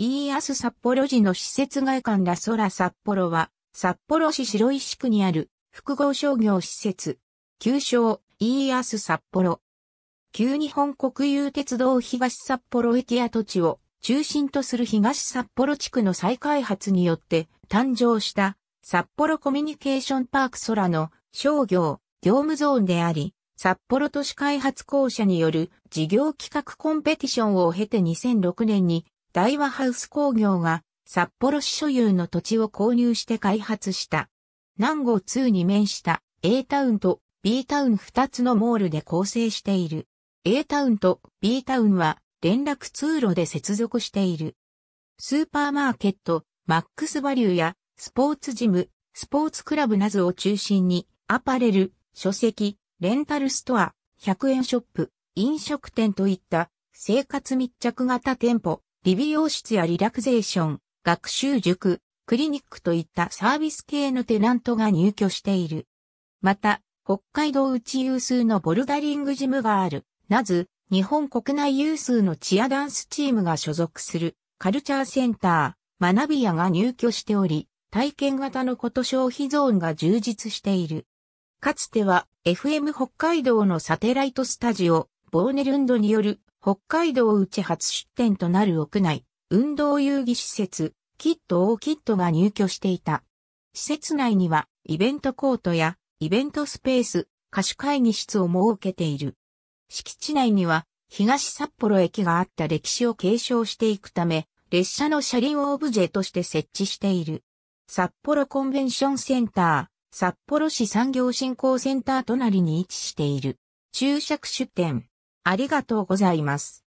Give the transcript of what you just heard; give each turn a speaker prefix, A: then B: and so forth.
A: イ
B: ーアス札幌寺の施設外観ラソラ札幌は、札幌市白石区にある複合商業施設、旧称、イーアス札幌。旧日本国有鉄道東札幌駅や土地を中心とする東札幌地区の再開発によって誕生した札幌コミュニケーションパーク空の商業、業務ゾーンであり、札幌都市開発公社による事業企画コンペティションを経て2006年に大和ハウス工業が札幌市所有の土地を購入して開発した。南郷2に面した A タウンと B タウン2つのモールで構成している。A タウンと B タウンは連絡通路で接続している。スーパーマーケット、マックスバリューやスポーツジム、スポーツクラブなどを中心にアパレル、書籍、レンタルストア、100円ショップ、飲食店といった生活密着型店舗、リビ用室やリラクゼーション、学習塾、クリニックといったサービス系のテナントが入居している。また、北海道内有数のボルダリングジムがある、なず、日本国内有数のチアダンスチームが所属するカルチャーセンター、マナビアが入居しており、体験型のこと消費ゾーンが充実している。かつては FM 北海道のサテライトスタジオ、ボーネルンドによる北海道内初出店となる屋内、運動遊戯施設、キット・オーキットが入居していた。施設内には、イベントコートや、イベントスペース、歌手会議室を設けている。敷地内には、東札幌駅があった歴史を継承していくため、列車の車輪をオブジェとして設置している。札幌コンベンションセンター、札幌市産業振興センター隣に位置している。注釈出店。
A: ありがとうございます。